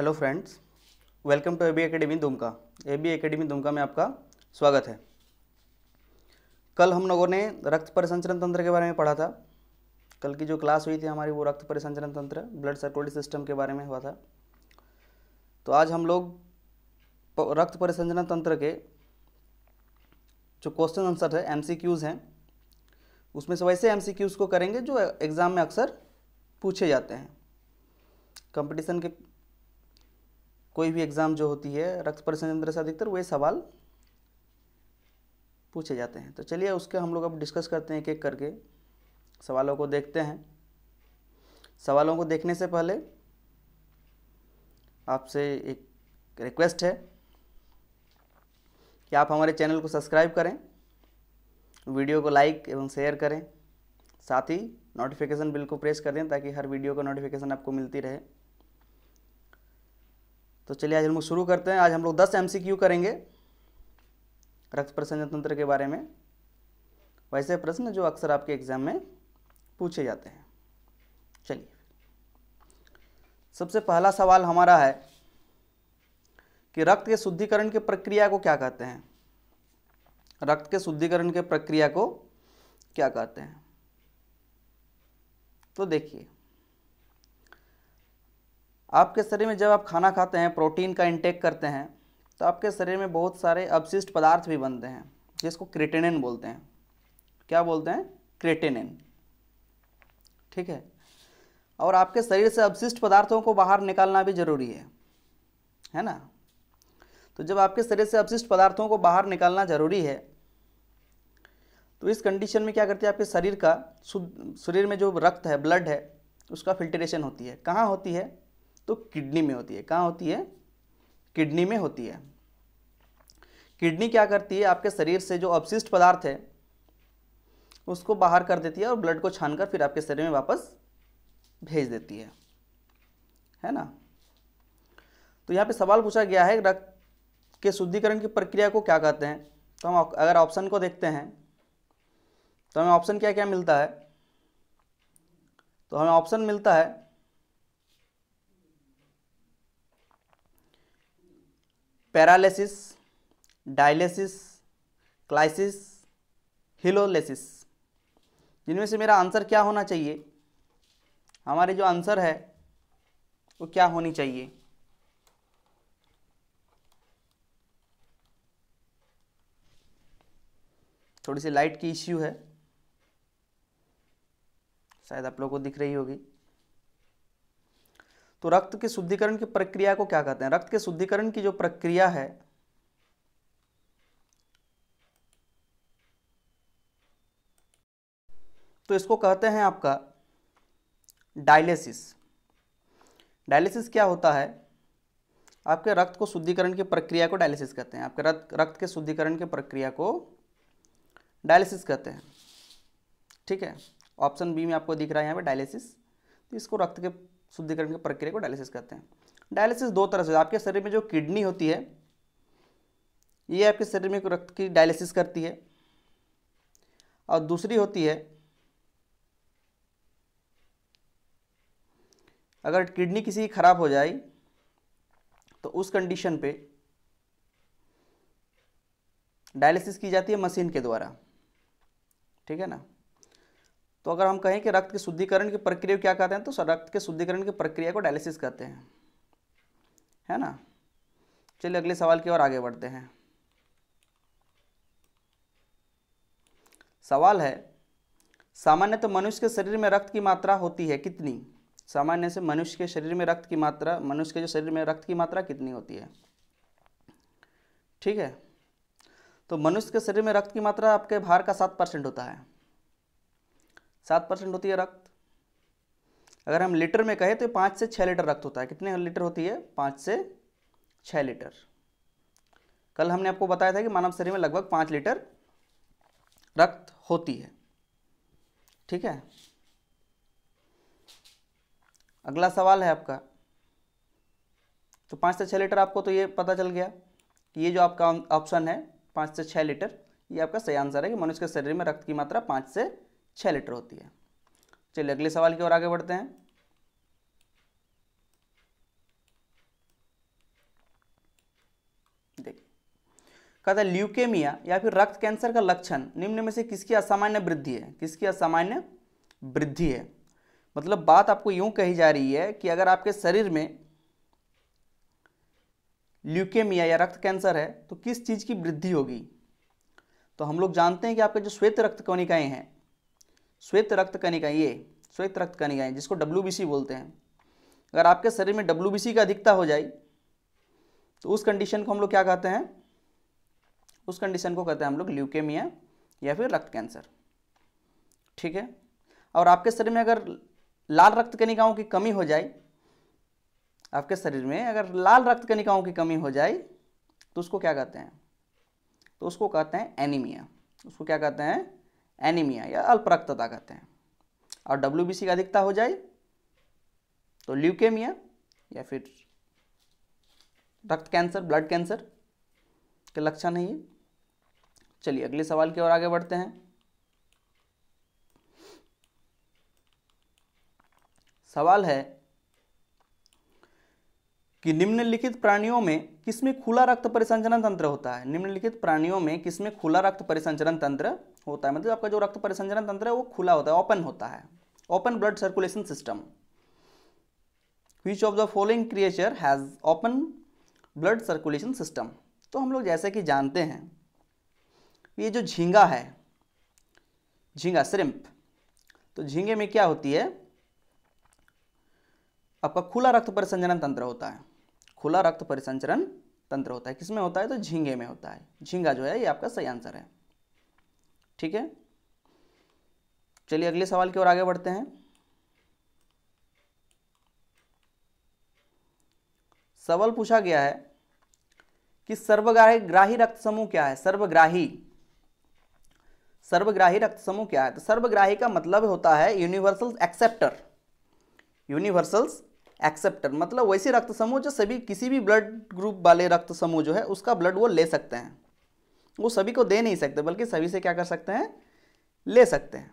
Hello friends welcome to A B academy Dumka A B academy Dumka में आपका स्वागत है कल हम लोगों ने रक्त परिसंचरण तंत्र के बारे में पढ़ा था कल की जो क्लास हुई थी हमारी वो रक्त परिसंचरण तंत्र ब्लड सर्कुलेटरी सिस्टम के बारे में हुआ था तो आज हम लोग रक्त परिसंचरण तंत्र के जो क्वेश्चन आंसर है एम हैं उसमें से वैसे एम को करेंगे जो एग्ज़ाम में अक्सर पूछे जाते हैं कंपटीशन के कोई भी एग्ज़ाम जो होती है रक्त परीक्षण केंद्र से अधिकतर वे सवाल पूछे जाते हैं तो चलिए उसके हम लोग अब डिस्कस करते हैं एक एक करके सवालों को देखते हैं सवालों को देखने से पहले आपसे एक रिक्वेस्ट है कि आप हमारे चैनल को सब्सक्राइब करें वीडियो को लाइक एवं शेयर करें साथ ही नोटिफिकेशन बिल को प्रेस कर दें ताकि हर वीडियो का नोटिफिकेशन आपको मिलती रहे तो चलिए आज हम लोग शुरू करते हैं आज हम लोग दस एम करेंगे रक्त प्रसंजन तंत्र के बारे में वैसे प्रश्न जो अक्सर आपके एग्जाम में पूछे जाते हैं चलिए सबसे पहला सवाल हमारा है कि रक्त के शुद्धिकरण की प्रक्रिया को क्या कहते हैं रक्त के शुद्धिकरण के प्रक्रिया को क्या कहते हैं तो देखिए आपके शरीर में जब आप खाना खाते हैं प्रोटीन का इंटेक करते हैं तो आपके शरीर में बहुत सारे अपशिष्ट पदार्थ भी बनते हैं जिसको क्रेटेनिन बोलते हैं क्या बोलते हैं क्रेटेनिन ठीक है और आपके शरीर से अपशिष्ट पदार्थों को बाहर निकालना भी जरूरी है है ना तो जब आपके शरीर से अपशिष्ट पदार्थों को बाहर निकालना जरूरी है तो इस कंडीशन में क्या करती है आपके शरीर का शरीर में जो रक्त है ब्लड है उसका फिल्ट्रेशन होती है कहाँ होती है तो किडनी में होती है कहाँ होती है किडनी में होती है किडनी क्या करती है आपके शरीर से जो अपशिष्ट पदार्थ है उसको बाहर कर देती है और ब्लड को छानकर फिर आपके शरीर में वापस भेज देती है है ना तो यहाँ पे सवाल पूछा गया है रक्त के शुद्धिकरण की प्रक्रिया को क्या कहते हैं तो हम अगर ऑप्शन को देखते हैं तो हमें ऑप्शन क्या क्या मिलता है तो हमें ऑप्शन मिलता है पैरालिसिस डायलिसिस क्लाइसिस हिलोलिसिस जिनमें से मेरा आंसर क्या होना चाहिए हमारे जो आंसर है वो क्या होनी चाहिए थोड़ी सी लाइट की इश्यू है शायद आप लोगों को दिख रही होगी तो रक्त के शुद्धिकरण की प्रक्रिया को क्या कहते हैं रक्त के शुद्धिकरण की जो प्रक्रिया है तो इसको कहते हैं आपका डायलिसिस डायलिसिस क्या होता है आपके रक्त को शुद्धिकरण की प्रक्रिया को डायलिसिस कहते हैं आपके रक्त रक्त के शुद्धिकरण की प्रक्रिया को डायलिसिस कहते हैं ठीक है ऑप्शन बी में आपको दिख रहा है यहाँ पे डायलिसिस तो इसको रक्त के शुद्धिकरण की प्रक्रिया को डायलिसिस कहते हैं डायलिसिस दो तरह से आपके शरीर में जो किडनी होती है ये आपके शरीर में रक्त की डायलिसिस करती है और दूसरी होती है अगर किडनी किसी की खराब हो जाए तो उस कंडीशन पे डायलिसिस की जाती है मशीन के द्वारा ठीक है ना तो अगर हम कहें कि रक्त के शुद्धिकरण की प्रक्रिया क्या कहते हैं तो रक्त के शुद्धिकरण की प्रक्रिया को डायलिसिस कहते हैं है ना चलिए अगले सवाल की ओर आगे बढ़ते हैं सवाल है सामान्य तो मनुष्य के शरीर में रक्त की मात्रा होती है कितनी सामान्य से मनुष्य के शरीर में रक्त की मात्रा मनुष्य के जो शरीर में रक्त की मात्रा कितनी होती है ठीक है तो मनुष्य के शरीर में रक्त की मात्रा आपके भार का सात परसेंट होता है सात परसेंट होती है रक्त अगर हम लीटर में कहें तो पाँच से छः लीटर रक्त होता है कितने लीटर होती है पाँच से छः लीटर कल हमने आपको बताया था कि मानव शरीर में लगभग पाँच लीटर रक्त होती है ठीक है अगला सवाल है आपका तो पाँच से छः लीटर आपको तो ये पता चल गया कि ये जो आपका ऑप्शन है पाँच से छः लीटर ये आपका सही आंसर है कि मनुष्य के शरीर में रक्त की मात्रा पाँच से छः लीटर होती है चलिए अगले सवाल की ओर आगे बढ़ते हैं देखिए कहता है ल्यूकेमिया या फिर रक्त कैंसर का लक्षण निम्न में से किसकी असामान्य वृद्धि है किसकी असामान्य वृद्धि है मतलब बात आपको यूं कही जा रही है कि अगर आपके शरीर में ल्यूकेमिया या रक्त कैंसर है तो किस चीज़ की वृद्धि होगी तो हम लोग जानते हैं कि आपके जो श्वेत रक्त कणिकाएं हैं श्वेत रक्त कणिका ये श्वेत रक्त कणिकाएँ जिसको डब्ल्यू बोलते हैं अगर आपके शरीर में डब्ल्यू का अधिकता हो जाए तो उस कंडीशन को हम लोग क्या कहते हैं उस कंडीशन को कहते हैं हम लोग ल्यूकेमिया या फिर रक्त कैंसर ठीक है और आपके शरीर में अगर लाल रक्त कनिकाओं की कमी हो जाए आपके शरीर में अगर लाल रक्त कनिकाओं की कमी हो जाए तो उसको क्या कहते हैं तो उसको कहते हैं एनीमिया उसको क्या कहते हैं एनीमिया या अल्परक्तता कहते हैं और डब्ल्यू बी सी का अधिकता हो जाए तो ल्यूकेमिया या फिर रक्त कैंसर ब्लड कैंसर के लक्षण है ये चलिए अगले सवाल की ओर आगे बढ़ते हैं सवाल है कि निम्नलिखित प्राणियों में किसमें खुला रक्त परिसंचरण तंत्र होता है निम्नलिखित प्राणियों में किसमें खुला रक्त परिसंचरण तंत्र होता है मतलब आपका जो रक्त परिसंचरण तंत्र है वो खुला होता है ओपन होता है open blood circulation system which of the following creature has open blood circulation system तो हम लोग जैसे कि जानते हैं ये जो झींगा है झींगा श्रिम्प तो झींगे में क्या होती है आपका खुला रक्त परिसंचरण तंत्र होता है खुला रक्त परिसंचरण तंत्र होता है किसमें होता है तो झींगे में होता है झींगा जो है ये आपका सही आंसर है ठीक है चलिए अगले सवाल की ओर आगे बढ़ते हैं सवाल पूछा गया है कि सर्वग्राही ग्राही रक्त समूह क्या है सर्वग्राही सर्वग्राही रक्त समूह क्या है तो सर्वग्राही का मतलब होता है यूनिवर्सल एक्सेप्टर यूनिवर्सल्स एक्सेप्टर मतलब वैसे रक्त समूह जो सभी किसी भी ब्लड ग्रुप वाले रक्त समूह जो है उसका ब्लड वो ले सकते हैं वो सभी को दे नहीं सकते बल्कि सभी से क्या कर सकते हैं ले सकते हैं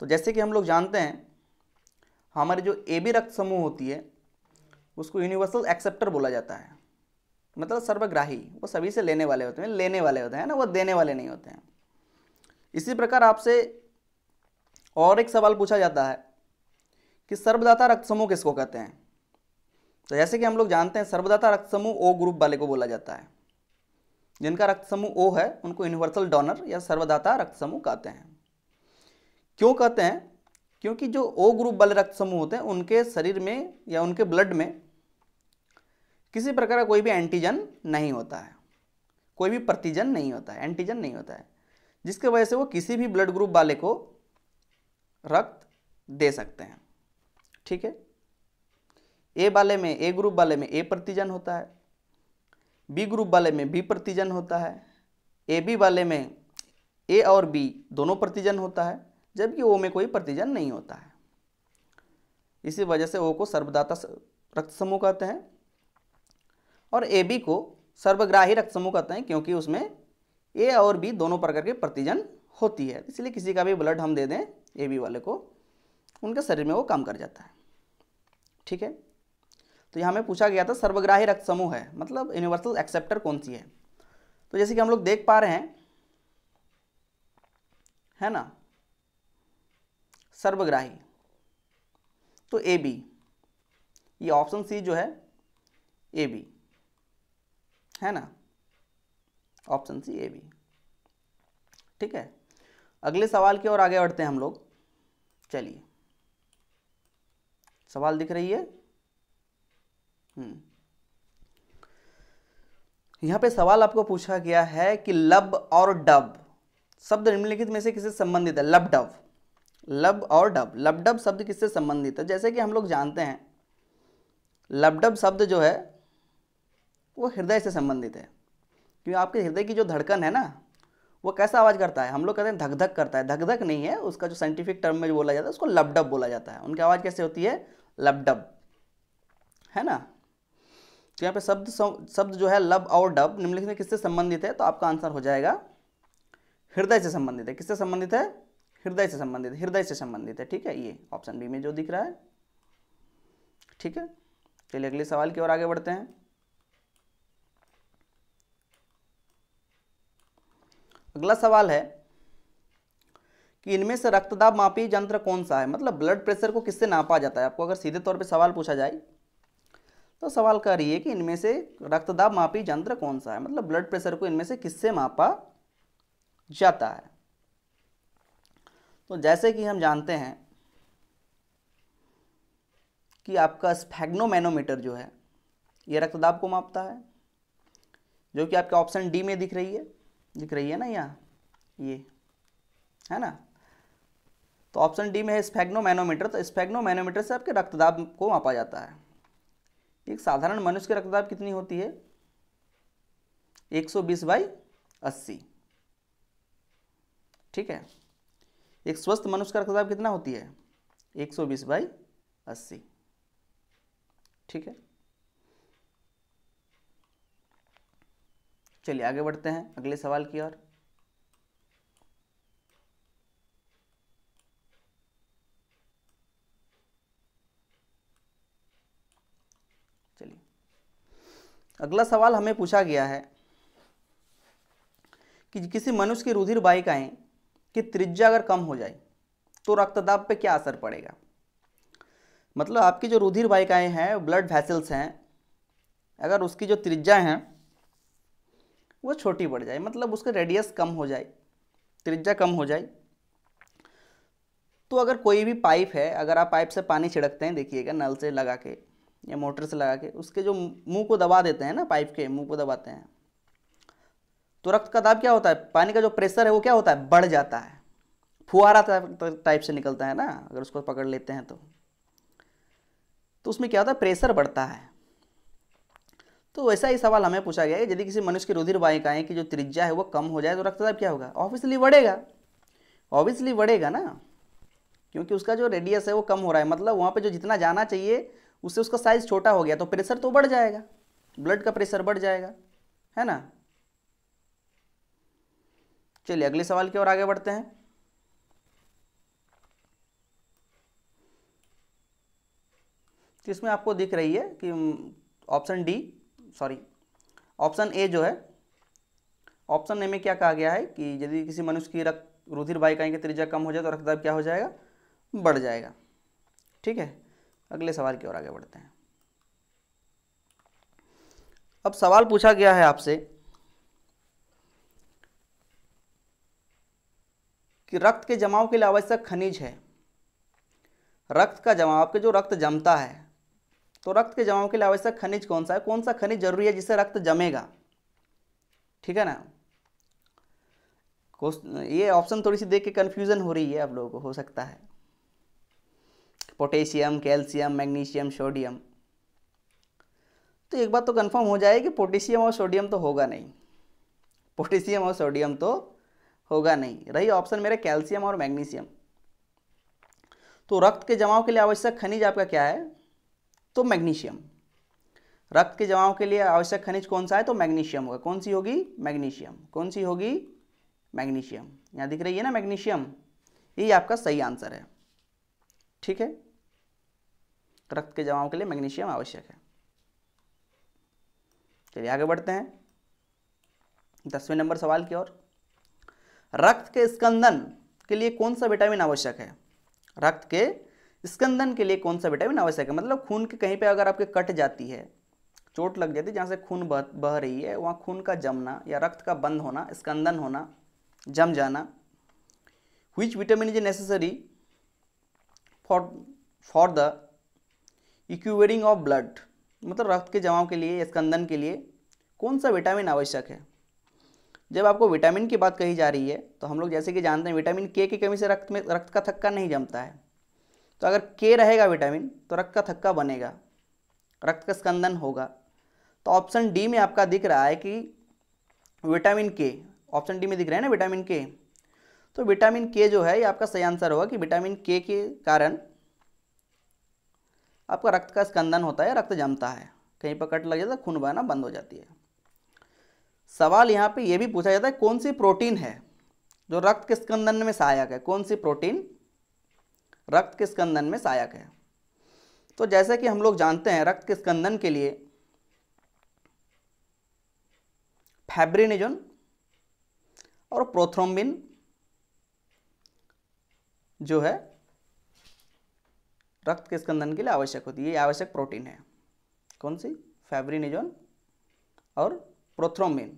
तो जैसे कि हम लोग जानते हैं हमारी जो ए बी रक्त समूह होती है उसको यूनिवर्सल एक्सेप्टर बोला जाता है मतलब सर्वग्राही वो सभी से लेने वाले होते हैं लेने वाले होते हैं ना वो देने वाले नहीं होते हैं इसी प्रकार आपसे और एक सवाल पूछा जाता है कि सर्वदाता रक्त समूह किसको कहते हैं तो जैसे कि हम लोग जानते हैं सर्वदाता रक्त समूह ओ ग्रुप वाले को बोला जाता है जिनका रक्त समूह ओ है उनको यूनिवर्सल डोनर या सर्वदाता रक्त समूह कहते हैं क्यों कहते हैं क्योंकि जो ओ ग्रुप वाले रक्त समूह होते हैं उनके शरीर में या उनके ब्लड में किसी प्रकार का कोई भी एंटीजन नहीं होता है कोई भी प्रतिजन नहीं होता है एंटीजन नहीं होता है जिसके वजह से वो किसी भी ब्लड ग्रुप वाले को रक्त दे सकते हैं ठीक है ए वाले में ए ग्रुप वाले में ए प्रतिजन होता है बी ग्रुप वाले में बी प्रतिजन होता है ए बी वाले में ए और बी दोनों प्रतिजन होता है जबकि ओ में कोई प्रतिजन नहीं होता है इसी वजह से ओ को सर्वदाता रक्त समूह कहते हैं और ए बी को सर्वग्राही रक्त समूह कहते हैं क्योंकि उसमें ए और बी दोनों प्रकार के प्रतिजन होती है इसलिए किसी का भी ब्लड हम दे दें ए बी वाले को उनके शरीर में वो काम कर जाता है ठीक है तो यहाँ में पूछा गया था सर्वग्राही रक्त समूह है मतलब यूनिवर्सल एक्सेप्टर कौन सी है तो जैसे कि हम लोग देख पा रहे हैं है ना सर्वग्राही तो ए बी ये ऑप्शन सी जो है ए बी है ना ऑप्शन सी ए बी ठीक है अगले सवाल की ओर आगे बढ़ते हैं हम लोग चलिए सवाल दिख रही है हम्म। यहां पे सवाल आपको पूछा गया है कि लब और डब शब्द निम्नलिखित में से किससे संबंधित है लब डब लब और डब लब डब शब्द किससे संबंधित है जैसे कि हम लोग जानते हैं लब डब शब्द जो है वो हृदय से संबंधित है क्योंकि आपके हृदय की जो धड़कन है ना वो कैसा आवाज़ करता है हम लोग कहते हैं धक धक करता है धक धक नहीं है उसका जो साइंटिफिक टर्म में जो बोला जाता है उसको लबडब बोला जाता है उनकी आवाज़ कैसे होती है लबडब है ना तो यहाँ पे शब्द शब्द जो है लब और डब निम्नलिखित में किससे संबंधित है तो आपका आंसर हो जाएगा हृदय से संबंधित है किससे संबंधित है हृदय से संबंधित हृदय से संबंधित है ठीक है ये ऑप्शन बी में जो दिख रहा है ठीक है चलिए अगले सवाल की ओर आगे बढ़ते हैं अगला सवाल है कि इनमें से रक्तदाब मापी यंत्र कौन सा है मतलब ब्लड प्रेशर को किससे नापा जाता है आपको अगर सीधे तौर पे सवाल पूछा जाए तो सवाल कह रही है कि इनमें से रक्तदाब मापी यंत्र कौन सा है मतलब ब्लड प्रेशर को इनमें से किससे मापा जाता है तो जैसे कि हम जानते हैं कि आपका स्फेग्नोमैनोमीटर जो है ये रक्तदाब को मापता है जो कि आपके ऑप्शन डी में दिख रही है दिख रही है ना यहाँ ये है ना तो ऑप्शन डी में है मैनोमीटर तो मैनोमीटर से आपके रक्तदाब को मापा जाता है एक साधारण मनुष्य की रक्तदाब कितनी होती है 120 सौ बीस बाई अस्सी ठीक है एक स्वस्थ मनुष्य का रक्तदाब कितना होती है 120 सौ बीस बाई अस्सी ठीक है चलिए आगे बढ़ते हैं अगले सवाल की ओर अगला सवाल हमें पूछा गया है कि किसी मनुष्य की रुधिर बाहिकाएं की त्रिज्या अगर कम हो जाए तो रक्तदाब पे क्या असर पड़ेगा मतलब आपकी जो रुधिर बाहिकाएं हैं ब्लड वेसल्स हैं अगर उसकी जो त्रिज्या हैं वो छोटी बढ़ जाए मतलब उसका रेडियस कम हो जाए त्रिज्या कम हो जाए तो अगर कोई भी पाइप है अगर आप पाइप से पानी छिड़कते हैं देखिएगा नल से लगा के या मोटर से लगा के उसके जो मुंह को दबा देते हैं ना पाइप के मुंह को दबाते हैं तो रक्त का दाब क्या होता है पानी का जो प्रेशर है वो क्या होता है बढ़ जाता है फुहारा टाइप से निकलता है ना अगर उसको पकड़ लेते हैं तो तो उसमें क्या होता है प्रेशर बढ़ता है तो वैसा ही सवाल हमें पूछा गया है यदि किसी मनुष्य की रुधिर है कि जो त्रिज्या है वो कम हो जाए तो रक्तदाब क्या होगा ऑब्वियसली बढ़ेगा ऑब्वियसली बढ़ेगा ना क्योंकि उसका जो रेडियस है वो कम हो रहा है मतलब वहाँ पे जो जितना जाना चाहिए उससे उसका साइज छोटा हो गया तो प्रेशर तो बढ़ जाएगा ब्लड का प्रेशर बढ़ जाएगा है ना चलिए अगले सवाल की ओर आगे बढ़ते हैं तो इसमें आपको दिख रही है कि option D sorry option A जो है ऑप्शन ए में क्या कहा गया है कि यदि किसी मनुष्य की रक्त रुधिर वायिकाएं की त्रिज्या कम हो जाए तो रक्तदाब क्या हो जाएगा बढ़ जाएगा ठीक है अगले सवाल की ओर आगे बढ़ते हैं अब सवाल पूछा गया है आपसे कि रक्त के जमाव के लिए आवश्यक खनिज है रक्त का जमाव आपके जो रक्त जमता है तो रक्त के जमाव के लिए आवश्यक खनिज कौन सा है कौन सा खनिज जरूरी है जिससे रक्त जमेगा ठीक है ना ये ऑप्शन थोड़ी सी देख के कन्फ्यूज़न हो रही है आप लोगों को हो सकता है पोटेशियम कैल्शियम मैग्नीशियम सोडियम तो एक बात तो कंफर्म हो जाए कि पोटेशियम और सोडियम तो होगा नहीं पोटेशियम और सोडियम तो होगा नहीं रही ऑप्शन मेरे कैल्शियम और मैग्नीशियम तो रक्त के जमाव के लिए आवश्यक खनिज आपका क्या है तो मैग्नीशियम रक्त के जमाव के लिए आवश्यक खनिज कौन सा है तो मैग्नीशियम होगा कौन सी होगी मैग्नीशियम कौन सी होगी मैग्नीशियम यहाँ दिख रही है ना मैग्नीशियम ये आपका सही आंसर है ठीक है रक्त के जमाव के लिए मैग्नीशियम आवश्यक है चलिए आगे बढ़ते हैं दसवें नंबर सवाल की ओर रक्त के स्कंदन के लिए कौन सा विटामिन आवश्यक है रक्त के स्कंदन के लिए कौन सा विटामिन आवश्यक है मतलब खून के कहीं पे अगर आपके कट जाती है चोट लग जाती है जहाँ से खून बह बह रही है वहाँ खून का जमना या रक्त का बंद होना स्कंदन होना जम जाना which vitamin is necessary for for the equating of blood मतलब रक्त के जमाव के लिए स्कंदन के लिए कौन सा विटामिन आवश्यक है जब आपको विटामिन की बात कही जा रही है तो हम लोग जैसे कि जानते हैं विटामिन के की कमी से रक्त में रक्त का थक्का नहीं जमता है तो अगर के रहेगा विटामिन तो रक्त का थक्का बनेगा रक्त का स्कंदन होगा तो ऑप्शन डी में आपका दिख रहा है कि विटामिन के ऑप्शन डी में दिख रहा है ना विटामिन के तो विटामिन के जो है ये आपका सही आंसर होगा कि विटामिन के के कारण आपका रक्त का स्कंदन होता है रक्त जमता है कहीं पर कट लग जाता है खून बहना बंद हो जाती है सवाल यहाँ पे ये भी पूछा जाता है कौन सी प्रोटीन है जो रक्त के स्कंदन में सहायक है कौन सी प्रोटीन रक्त के स्कंदन में सहायक है तो जैसे कि हम लोग जानते हैं रक्त के स्कंदन के लिए फैब्रिनिजन और प्रोथ्रोम्बिन जो है रक्त के स्कंदन के लिए आवश्यक होती है ये आवश्यक प्रोटीन है कौन सी फैब्रिनिजोन और प्रोथ्रोमिन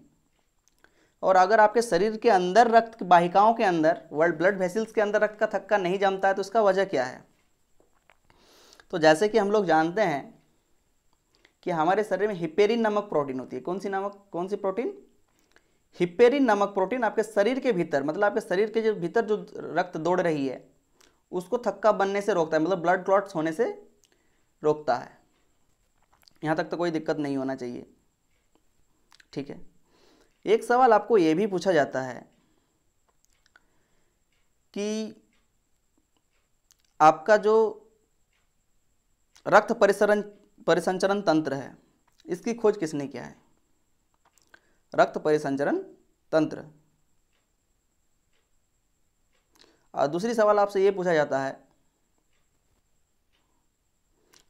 और अगर आपके शरीर के अंदर रक्त बाहिकाओं के अंदर वर्ल्ड ब्लड वेसिल्स के अंदर रक्त का थक्का नहीं जमता है तो उसका वजह क्या है तो जैसे कि हम लोग जानते हैं कि हमारे शरीर में हिपेरिन नामक प्रोटीन होती है कौन सी नामक कौन सी प्रोटीन हिपेरिन नामक प्रोटीन आपके शरीर के भीतर मतलब आपके शरीर के जो भीतर जो रक्त दौड़ रही है उसको थक्का बनने से रोकता है मतलब ब्लड क्लॉट्स होने से रोकता है यहाँ तक तो कोई दिक्कत नहीं होना चाहिए ठीक है एक सवाल आपको ये भी पूछा जाता है कि आपका जो रक्त परिसरण परिसंचरण तंत्र है इसकी खोज किसने किया है रक्त परिसंचरण तंत्र दूसरी सवाल आपसे ये पूछा जाता है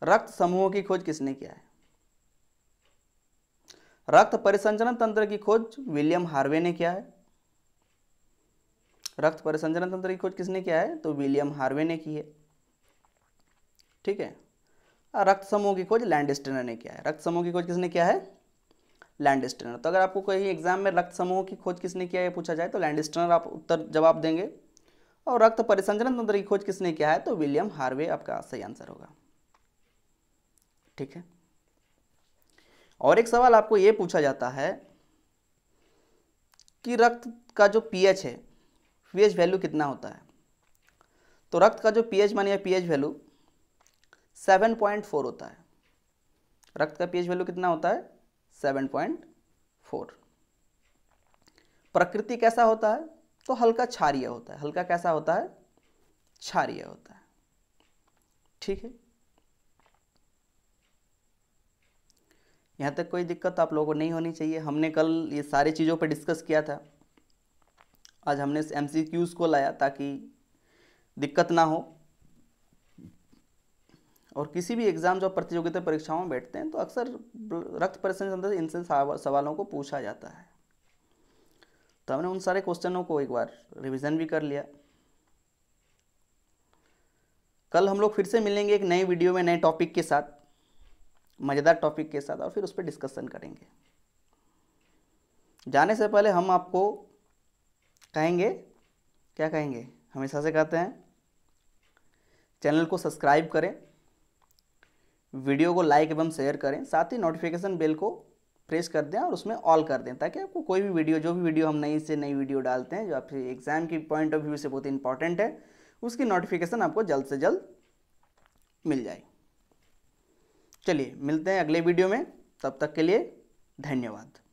रक्त समूहों की खोज किसने किया है रक्त परिसंचरण तंत्र की खोज विलियम हार्वे ने किया है रक्त परिसंचरण तंत्र की खोज किसने किया है तो विलियम हार्वे ने की है ठीक है रक्त समूह की खोज लैंडस्टेनर ने किया है रक्त समूह की खोज किसने किया है लैंडस्टेनर तो अगर आपको कहीं एग्जाम में रक्त समूह की खोज किसने किया है पूछा जाए तो लैंडस्टेनर आप उत्तर जवाब देंगे और रक्त परिसंचरण तंत्र की खोज किसने किया है तो विलियम हार्वे आपका सही आंसर होगा ठीक है और एक सवाल आपको यह पूछा जाता है कि रक्त का जो पीएच है पीएच वैल्यू कितना होता है तो रक्त का जो पीएच मानिए पीएच वैल्यू 7.4 होता है रक्त का पीएच वैल्यू कितना होता है 7.4 प्रकृति कैसा होता है तो हल्का क्षारिय होता है हल्का कैसा होता है क्षारिय होता है ठीक है यहाँ तक कोई दिक्कत आप लोगों को नहीं होनी चाहिए हमने कल ये सारी चीज़ों पर डिस्कस किया था आज हमने एम को लाया ताकि दिक्कत ना हो और किसी भी एग्ज़ाम जो प्रतियोगिता परीक्षाओं में बैठते हैं तो अक्सर रक्त परिसंचन इनसे सवालों को पूछा जाता है तो हमने उन सारे क्वेश्चनों को एक बार रिविज़न भी कर लिया कल हम लोग फिर से मिलेंगे एक नए वीडियो में नए टॉपिक के साथ मज़ेदार टॉपिक के साथ और फिर उस पर डिस्कशन करेंगे जाने से पहले हम आपको कहेंगे क्या कहेंगे हमेशा से कहते हैं चैनल को सब्सक्राइब करें वीडियो को लाइक एवं शेयर करें साथ ही नोटिफिकेशन बेल को प्रेस कर दें और उसमें ऑल कर दें ताकि आपको कोई भी वीडियो जो भी वीडियो हम नई से नई वीडियो डालते हैं जो आपके एग्ज़ाम की पॉइंट ऑफ व्यू से बहुत इंपॉर्टेंट है उसकी नोटिफिकेशन आपको जल्द से जल्द मिल जाए चलिए मिलते हैं अगले वीडियो में तब तक के लिए धन्यवाद